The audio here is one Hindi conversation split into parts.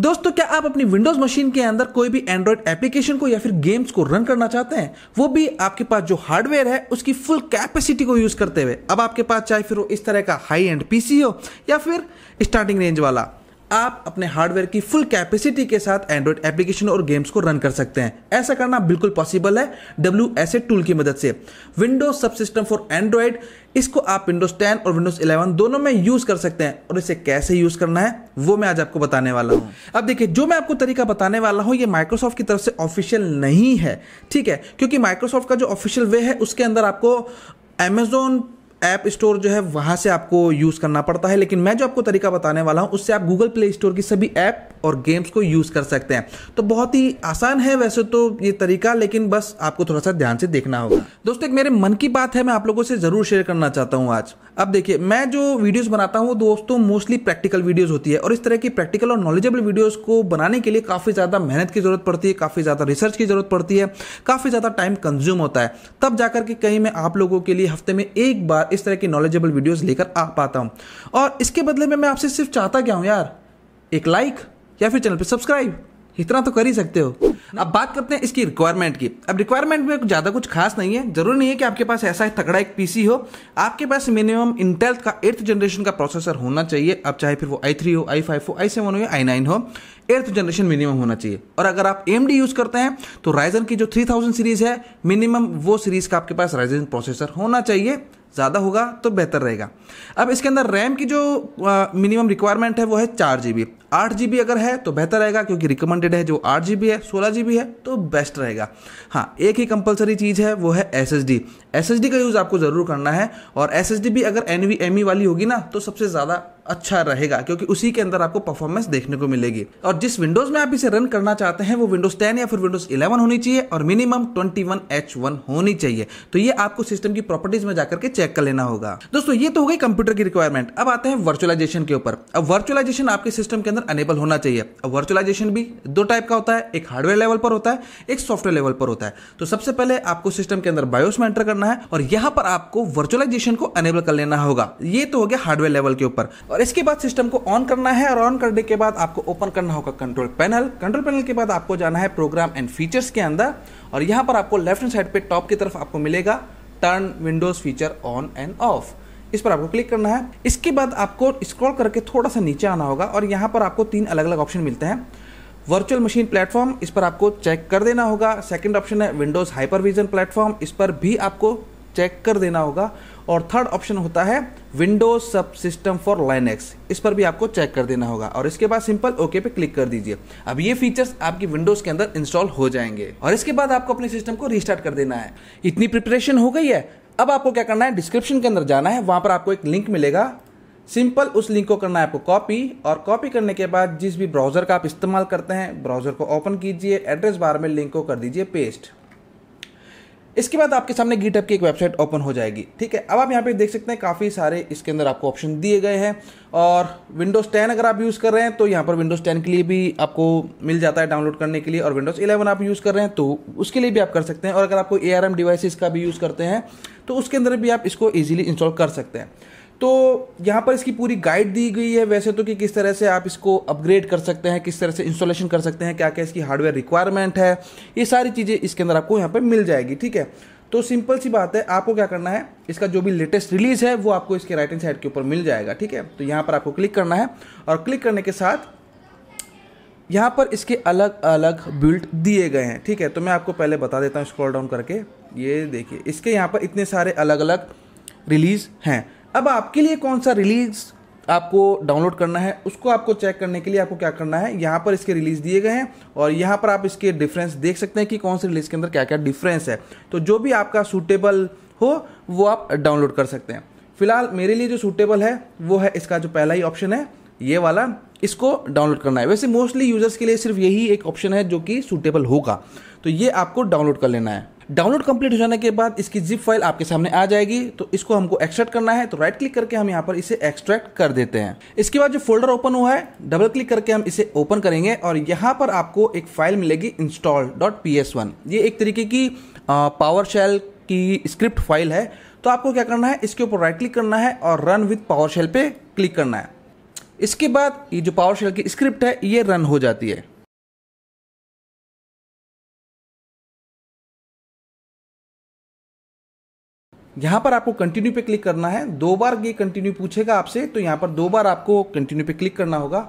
दोस्तों क्या आप अपनी विंडोज मशीन के अंदर कोई भी एंड्रॉयड एप्लीकेशन को या फिर गेम्स को रन करना चाहते हैं वो भी आपके पास जो हार्डवेयर है उसकी फुल कैपेसिटी को यूज करते हुए अब आपके पास चाहे फिर वो इस तरह का हाई एंड पीसी हो या फिर स्टार्टिंग रेंज वाला आप अपने हार्डवेयर की फुल कैपेसिटी के साथ एंड्रॉइड एप्लीकेशन और गेम्स को रन कर सकते हैं ऐसा करना बिल्कुल पॉसिबल है डब्ल्यू एस टूल की मदद से विंडोज सब सिस्टम फॉर एंड्रॉइड इसको आप विंडोज 10 और विंडोज 11 दोनों में यूज कर सकते हैं और इसे कैसे यूज करना है वो मैं आज आपको बताने वाला हूं अब देखिए जो मैं आपको तरीका बताने वाला हूं ये माइक्रोसॉफ्ट की तरफ से ऑफिशियल नहीं है ठीक है क्योंकि माइक्रोसॉफ्ट का जो ऑफिशियल वे है उसके अंदर आपको एमेजोन ऐप स्टोर जो है वहाँ से आपको यूज़ करना पड़ता है लेकिन मैं जो आपको तरीका बताने वाला हूँ उससे आप गूगल प्ले स्टोर की सभी ऐप और गेम्स को यूज़ कर सकते हैं तो बहुत ही आसान है वैसे तो ये तरीका लेकिन बस आपको थोड़ा सा ध्यान से देखना होगा दोस्तों एक मेरे मन की बात है मैं आप लोगों से ज़रूर शेयर करना चाहता हूँ आज अब देखिए मैं जो वीडियोस बनाता हूँ दोस्तों मोस्टली प्रैक्टिकल वीडियोस होती है और इस तरह की प्रैक्टिकल और नॉलेजेबल वीडियोस को बनाने के लिए काफ़ी ज़्यादा मेहनत की ज़रूरत पड़ती है काफ़ी ज़्यादा रिसर्च की ज़रूरत पड़ती है काफ़ी ज़्यादा टाइम कंज्यूम होता है तब जाकर के कहीं मैं आप लोगों के लिए हफ्ते में एक बार इस तरह की नॉलेजेबल वीडियोज़ लेकर आ पाता हूँ और इसके बदले में मैं आपसे सिर्फ चाहता क्या हूँ यार एक लाइक या फिर चैनल पर सब्सक्राइब इतना तो कर ही सकते हो अब बात करते हैं इसकी रिक्वायरमेंट की अब रिक्वायरमेंट में ज़्यादा कुछ खास नहीं है जरूरी नहीं है कि आपके पास ऐसा तगड़ा एक पीसी हो आपके पास मिनिमम इंटेल का एट्थ जनरेशन का प्रोसेसर होना चाहिए अब चाहे फिर वो आई थ्री हो आई फाइव हो आई सेवन हो या आई नाइन हो एट्थ जनरेशन मिनिमम होना चाहिए और अगर आप एम यूज़ करते हैं तो राइजन की जो थ्री सीरीज़ है मिनिमम वो सीरीज़ का आपके पास राइजन प्रोसेसर होना चाहिए ज़्यादा होगा तो बेहतर रहेगा अब इसके अंदर रैम की जो मिनिमम रिक्वायरमेंट है वो है चार जी बी आठ जी बी अगर है तो बेहतर रहेगा क्योंकि रिकमेंडेड है जो आठ जी बी है सोलह जी बी है तो बेस्ट रहेगा हाँ एक ही कंपलसरी चीज़ है वो है S S D S S D का यूज़ आपको ज़रूर करना है और एस एस डी भी अगर एन वी एम ई वाली होगी ना तो सबसे ज़्यादा अच्छा रहेगा क्योंकि उसी के अंदर आपको परफॉर्मेंस देखने को मिलेगी और जिस विंडोज में आप इसे रन करना चाहते हैं वो विंडोज 10 या फिर विंडोज 11 होनी चाहिए और मिनिमम 21H1 होनी चाहिए तो ये आपको सिस्टम की प्रॉपर्टीज में जाकर के चेक कर लेना होगा दोस्तों ये तो हो गई कंप्यूटर की रिक्वायरमेंट अब आते हैं वर्चुअलाइजेशन के ऊपर अब वर्चुअलाइजेशन आपके सिस्टम के अंदर अनेबल होना चाहिए अब वर्चुअलाइजेशन भी दो टाइप का होता है एक हार्डवेयर लेवल पर होता है एक सॉफ्टवेयर लेवल पर होता है तो सबसे पहले आपको सिस्टम के अंदर बायोस में एंटर करना है और यहां पर आपको वर्चुअलाइजेशन को अनेबल कर लेना होगा ये तो हो गया हार्डवेयर लेवल के ऊपर और इसके बाद सिस्टम को ऑन करना है और ऑन करने के बाद आपको ओपन करना होगा कंट्रोल पैनल कंट्रोल पैनल के बाद आपको जाना है प्रोग्राम एंड फीचर्स के अंदर और यहां पर आपको लेफ्ट हैंड साइड पे टॉप की तरफ आपको मिलेगा turn Windows feature on and off इस पर आपको क्लिक करना है इसके बाद आपको स्क्रॉल करके थोड़ा सा नीचे आना होगा और यहाँ पर आपको तीन अलग अलग ऑप्शन मिलते हैं वर्चुअल मशीन प्लेटफॉर्म इस पर आपको चेक कर देना होगा सेकंड ऑप्शन है विंडोज हाइपरविजन प्लेटफॉर्म इस पर भी आपको चेक कर देना होगा और थर्ड ऑप्शन होता है विंडोज सब सिस्टम फॉर लाइनेक्स इस पर भी आपको चेक कर देना होगा और इसके बाद सिंपल ओके पे क्लिक कर दीजिए अब ये फीचर्स आपकी विंडोज के अंदर इंस्टॉल हो जाएंगे और इसके बाद आपको अपने सिस्टम को रिस्टार्ट कर देना है इतनी प्रिपरेशन हो गई है अब आपको क्या करना है डिस्क्रिप्शन के अंदर जाना है वहां पर आपको एक लिंक मिलेगा सिंपल उस लिंक को करना है आपको कॉपी और कॉपी करने के बाद जिस भी ब्राउज़र का आप इस्तेमाल करते हैं ब्राउज़र को ओपन कीजिए एड्रेस बार में लिंक को कर दीजिए पेस्ट इसके बाद आपके सामने गीटअप की एक वेबसाइट ओपन हो जाएगी ठीक है अब आप यहाँ पे देख सकते हैं काफ़ी सारे इसके अंदर आपको ऑप्शन दिए गए हैं और विंडोज़ 10 अगर आप यूज़ कर रहे हैं तो यहाँ पर विंडोज़ 10 के लिए भी आपको मिल जाता है डाउनलोड करने के लिए और विंडोज़ 11 आप यूज़ कर रहे हैं तो उसके लिए भी आप कर सकते हैं और अगर आपको ए आर एम का भी यूज़ करते हैं तो उसके अंदर भी आप इसको ईजिली इंस्टॉल कर सकते हैं तो यहाँ पर इसकी पूरी गाइड दी गई है वैसे तो कि किस तरह से आप इसको अपग्रेड कर सकते हैं किस तरह से इंस्टॉलेशन कर सकते हैं क्या क्या इसकी हार्डवेयर रिक्वायरमेंट है ये सारी चीज़ें इसके अंदर आपको यहाँ पर मिल जाएगी ठीक है तो सिंपल सी बात है आपको क्या करना है इसका जो भी लेटेस्ट रिलीज है वो आपको इसके राइट हैंड साइड के ऊपर मिल जाएगा ठीक है तो यहाँ पर आपको क्लिक करना है और क्लिक करने के साथ यहाँ पर इसके अलग अलग बिल्ट दिए गए हैं ठीक है तो मैं आपको पहले बता देता हूँ स्क्रॉल डाउन करके ये देखिए इसके यहाँ पर इतने सारे अलग अलग रिलीज हैं अब आपके लिए कौन सा रिलीज आपको डाउनलोड करना है उसको आपको चेक करने के लिए आपको क्या करना है यहाँ पर इसके रिलीज दिए गए हैं और यहाँ पर आप इसके डिफरेंस देख सकते हैं कि कौन से रिलीज के अंदर क्या क्या डिफरेंस है तो जो भी आपका सूटेबल हो वो आप डाउनलोड कर सकते हैं फिलहाल मेरे लिए जो सूटेबल है वो है इसका जो पहला ही ऑप्शन है ये वाला इसको डाउनलोड करना है वैसे मोस्टली यूजर्स के लिए सिर्फ यही एक ऑप्शन है जो कि सूटेबल होगा तो ये आपको डाउनलोड कर लेना है डाउनलोड कंप्लीट हो जाने के बाद इसकी जिप फाइल आपके सामने आ जाएगी तो इसको हमको एक्सट्रैक्ट करना है तो राइट क्लिक करके हम यहाँ पर इसे एक्सट्रैक्ट कर देते हैं इसके बाद जो फोल्डर ओपन हुआ है डबल क्लिक करके हम इसे ओपन करेंगे और यहाँ पर आपको एक फाइल मिलेगी install dot P S one ये एक तरीके की पावर शेल की स्क्रिप्ट फाइल है तो आपको क्या करना है इसके ऊपर राइट क्लिक करना है और रन विथ पावर शेल पे क्लिक करना है इसके बाद ये जो पावर शेल की स्क्रिप्ट है ये रन हो जाती है यहाँ पर आपको कंटिन्यू पे क्लिक करना है दो बार ये कंटिन्यू पूछेगा आपसे तो यहाँ पर दो बार आपको कंटिन्यू पे क्लिक करना होगा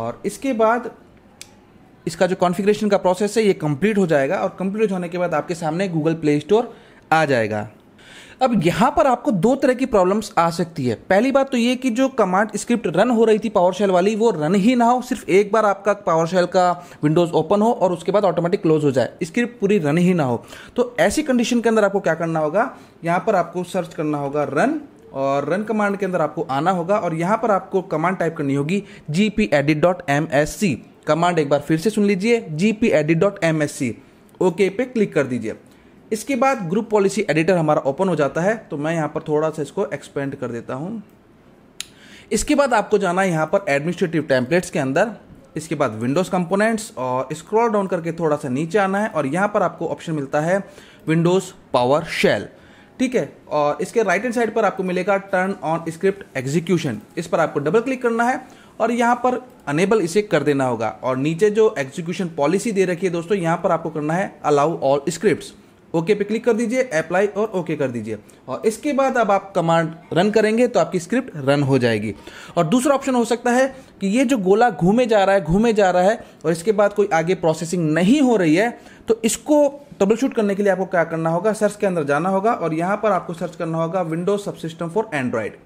और इसके बाद इसका जो कॉन्फ़िगरेशन का प्रोसेस है ये कंप्लीट हो जाएगा और कंप्लीट होने के बाद आपके सामने गूगल प्ले स्टोर आ जाएगा अब यहाँ पर आपको दो तरह की प्रॉब्लम्स आ सकती है पहली बात तो ये कि जो कमांड स्क्रिप्ट रन हो रही थी पावर शेल वाली वो रन ही ना हो सिर्फ एक बार आपका पावर शेल का विंडोज़ ओपन हो और उसके बाद ऑटोमेटिक क्लोज हो जाए स्क्रिप्ट पूरी रन ही ना हो तो ऐसी कंडीशन के अंदर आपको क्या करना होगा यहाँ पर आपको सर्च करना होगा रन और रन कमांड के अंदर आपको आना होगा और यहाँ पर आपको कमांड टाइप करनी होगी G P dot M S C command एक बार फिर से सुन लीजिए G P edit dot M S C okay पे क्लिक कर दीजिए इसके बाद ग्रुप पॉलिसी एडिटर हमारा ओपन हो जाता है तो मैं यहाँ पर थोड़ा सा इसको एक्सपेंड कर देता हूँ इसके बाद आपको जाना है यहाँ पर एडमिनिस्ट्रेटिव टैंपलेट्स के अंदर इसके बाद विंडोज़ कंपोनेंट्स और स्क्रॉल डाउन करके थोड़ा सा नीचे आना है और यहाँ पर आपको ऑप्शन मिलता है विंडोज़ पावर शेल ठीक है और इसके राइट हैंड साइड पर आपको मिलेगा टर्न ऑन स्क्रिप्ट एग्जीक्यूशन इस पर आपको डबल क्लिक करना है और यहाँ पर अनेबल इसे कर देना होगा और नीचे जो एग्जीक्यूशन पॉलिसी दे रखी है दोस्तों यहाँ पर आपको करना है अलाउ ऑल स्क्रिप्ट्स ओके पे क्लिक कर दीजिए अप्लाई और ओके कर दीजिए और इसके बाद अब आप कमांड रन करेंगे तो आपकी स्क्रिप्ट रन हो जाएगी और दूसरा ऑप्शन हो सकता है कि ये जो गोला घूमे जा रहा है घूमे जा रहा है और इसके बाद कोई आगे प्रोसेसिंग नहीं हो रही है तो इसको ट्रबल शूट करने के लिए आपको क्या करना होगा सर्च के अंदर जाना होगा और यहाँ पर आपको सर्च करना होगा विंडोज सब सिस्टम फॉर एंड्रॉयड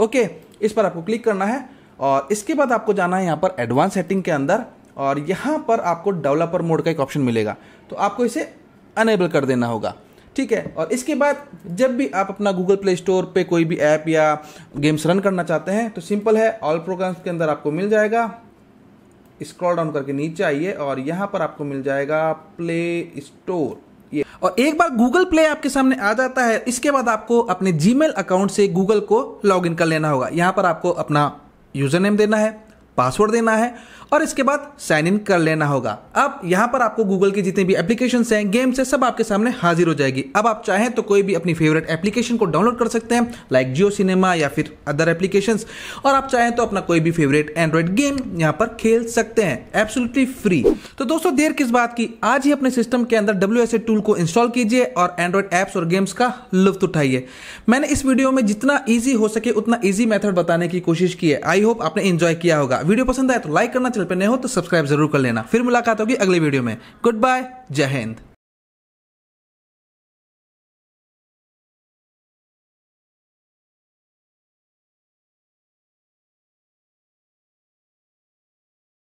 ओके इस पर आपको क्लिक करना है और इसके बाद आपको जाना है यहाँ पर एडवांस सेटिंग के अंदर और यहाँ पर आपको डेवलपर मोड का एक ऑप्शन मिलेगा तो आपको इसे अनेबल कर देना होगा ठीक है और इसके बाद जब भी आप अपना गूगल प्ले स्टोर पे कोई भी ऐप या गेम्स रन करना चाहते हैं तो सिंपल है ऑल प्रोग्राम्स के अंदर आपको मिल जाएगा स्क्रॉल डाउन करके नीचे आइए और यहां पर आपको मिल जाएगा प्ले स्टोर ये और एक बार गूगल प्ले आपके सामने आ जाता है इसके बाद आपको अपने जीमेल अकाउंट से गूगल को लॉग कर लेना होगा यहां पर आपको अपना यूजर नेम देना है पासवर्ड देना है और इसके बाद साइन इन कर लेना होगा अब यहाँ पर आपको गूगल की जितने भी एप्लीकेशन हैं गेम्स हैं सब आपके सामने हाजिर हो जाएगी अब आप चाहें तो कोई भी अपनी फेवरेट एप्लीकेशन को डाउनलोड कर सकते हैं लाइक जियो सिनेमा या फिर अदर एप्लीकेशन और आप चाहें तो अपना कोई भी फेवरेट एंड्रॉयड गेम यहाँ पर खेल सकते हैं एब्सोल्युटली फ्री तो दोस्तों देर किस बात की आज ही अपने सिस्टम के अंदर डब्ल्यू टूल को इंस्टॉल कीजिए और एंड्रॉयड ऐप्स और गेम्स का लुफ्त उठाइए मैंने इस वीडियो में जितना ईजी हो सके उतना ईजी मेथड बताने की कोशिश की है आई होप आपने इंजॉय किया होगा वीडियो पसंद आए तो लाइक करना चैनल पर नए हो तो सब्सक्राइब जरूर कर लेना फिर मुलाकात होगी अगले वीडियो में गुड बाय जय हिंद